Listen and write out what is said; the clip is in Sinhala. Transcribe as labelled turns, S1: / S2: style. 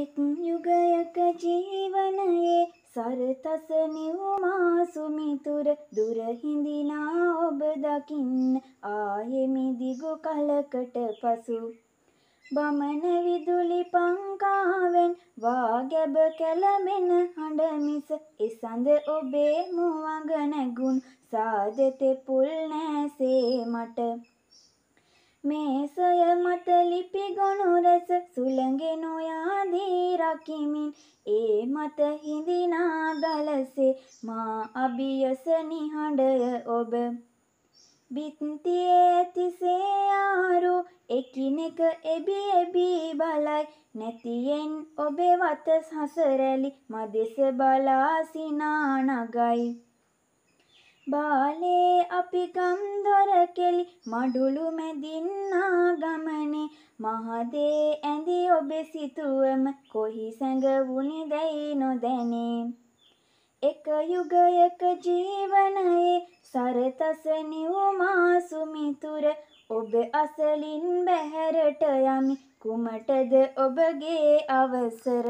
S1: එක් යුගයක ජීවනයේ සරතස නිවුමාසු මිතුර දුර හිඳිනා ඔබ දකින්න ආයෙමි දිගු කලකට පසු බමන විදුලි පංකාවෙන් වාගැබ කැළමෙන හඬ මිස එසඳ ඔබේ මුවඟ නැගුන් සාදෙතෙ පුල් නැසේ මට මේසය මත ලිපි ගොනු රැස සුළඟෙනු යාදී දකිමින් ඒ මත හිඳිනා ගලසේ මා අභියස නිහඬය ඔබ බිත්තියේ තිසේ ආරු එකිනෙක එබි එබි බලයි නැතියෙන් ඔබේ වත හසරැලි මදෙස බලා සිනා නගයි බාලේ අපි ගම් දොර කෙලි මඩුළු මැදින්නා ගමනේ මහදේ ඔබේ සිතුවම කොහි සැඟවුණි දැයි නොදැනේ එක යුගයක ජීවනයේ සරතස නිවුමාසුමිතුර ඔබ අසලින් බැහැරට යමි කුමටද ඔබගේ අවසර